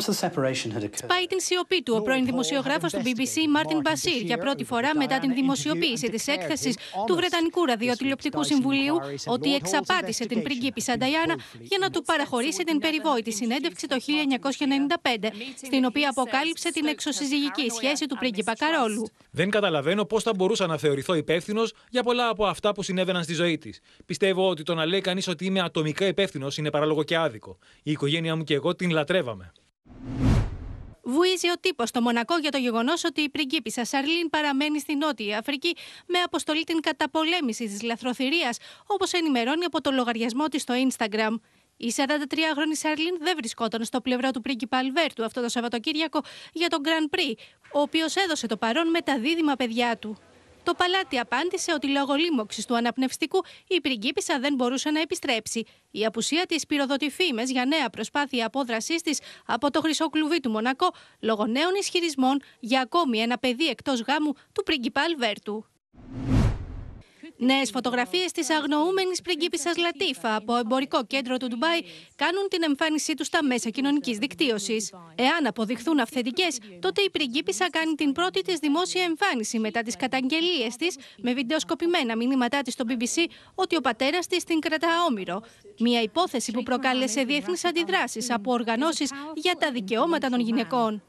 Σπάει την σιωπή του ο πρώην δημοσιογράφος του BBC Μάρτιν Μπασίρ για πρώτη φορά μετά την δημοσιοποίηση της έκθεσης του Βρετανικού Ραδιοτηλεοπτικού Συμβουλίου ότι εξαπάτησε την πριγκίπισσα Νταϊάννα για να του παραχωρήσει την περιβόητη συνέντευξη το 1995 στην οποία αποκάλυψε την εξωσυζυγική σχέση του πρίγκιπα Καρόλου. Δεν καταλαβαίνω πώς θα μπορούσα να θεωρηθώ υπεύθυνο για πολλά από αυτά που συνέβαιναν στη ζωή της. Πιστεύω ότι το να λέει κανείς ότι είμαι ατομικά υπεύθυνος είναι παράλογο και άδικο. Η οικογένειά μου και εγώ την λατρεύαμε. Βουίζει ο τύπος στο Μονακό για το γεγονός ότι η πριγκίπισσα Σαρλίν παραμένει στη Νότια Αφρική με αποστολή την καταπολέμηση της λαθροθυρίας, όπως ενημερώνει από το λογαριασμό της στο Instagram. Η 43χρονη Σαρλίν δεν βρισκόταν στο πλευρό του πρίγκιπα Αλβέρτου αυτό το Σαββατοκύριακο για τον Grand Prix, ο οποίος έδωσε το παρόν με τα δίδυμα παιδιά του. Το παλάτι απάντησε ότι λόγω λίμωξης του αναπνευστικού η πριγκίπισσα δεν μπορούσε να επιστρέψει. Η απουσία της πυροδοτεί φήμε για νέα προσπάθεια απόδρασής της από το χρυσό κλουβί του Μονακό λόγω νέων ισχυρισμών για ακόμη ένα παιδί εκτός γάμου του πριγκιπάλ Βέρτου. Νέες φωτογραφίες της αγνοούμενης πριγκίπισσας Λατίφα από εμπορικό κέντρο του Ντουμπάι κάνουν την εμφάνισή του στα μέσα κοινωνικής δικτύωσης. Εάν αποδειχθούν αυθεντικές, τότε η πριγκίπισσα κάνει την πρώτη της δημόσια εμφάνιση μετά τις καταγγελίες της με βιντεοσκοπημένα μηνύματά της στο BBC ότι ο πατέρας της την κρατά όμοιρο. Μια υπόθεση που προκάλεσε διεθνείς αντιδράσεις από οργανώσεις για τα δικαιώματα των γυναικών.